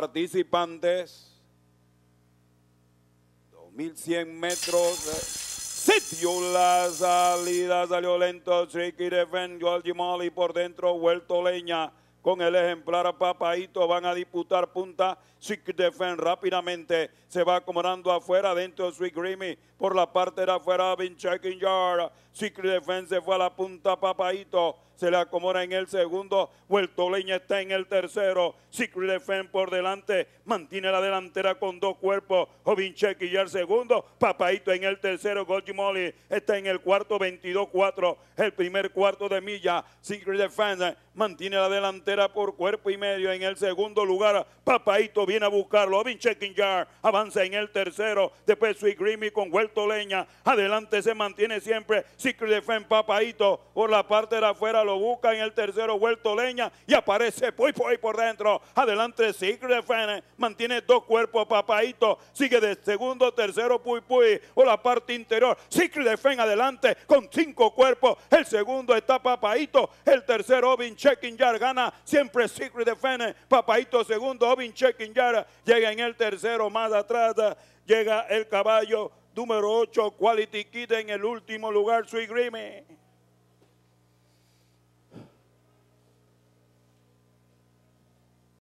participantes. 2100 metros. Sitio la salida, salió lento. defendió al por dentro, vuelto leña. Con el ejemplar a Papaito van a disputar punta. que Defend rápidamente se va acomodando afuera dentro de Sweet Grimmy Por la parte de afuera, Checking Yard. Jar Defend se fue a la punta Papaito se le acomoda en el segundo, Vuelto Leña está en el tercero, Secret Defense por delante, mantiene la delantera con dos cuerpos, y ya el segundo, Papaito en el tercero, Golgi Molly está en el cuarto, 22-4, el primer cuarto de milla, Secret Defense mantiene la delantera por cuerpo y medio en el segundo lugar, Papaito viene a buscarlo, y ya avanza en el tercero, después Sweet Grimmy con Huerto Leña, adelante se mantiene siempre, Secret Defense, Papaito por la parte de afuera, lo busca en el tercero vuelto leña y aparece Puy Puy por dentro. Adelante Secret Fene. mantiene dos cuerpos papaito, sigue de segundo, tercero Puy Puy o la parte interior. Secret Defense adelante con cinco cuerpos, el segundo está papaito, el tercero Ovin Checking Yard gana, siempre Secret Defense, papaito segundo, Ovin Checking Yard llega en el tercero, más atrás llega el caballo número 8, Quality Kid en el último lugar, Sweet Grimmie.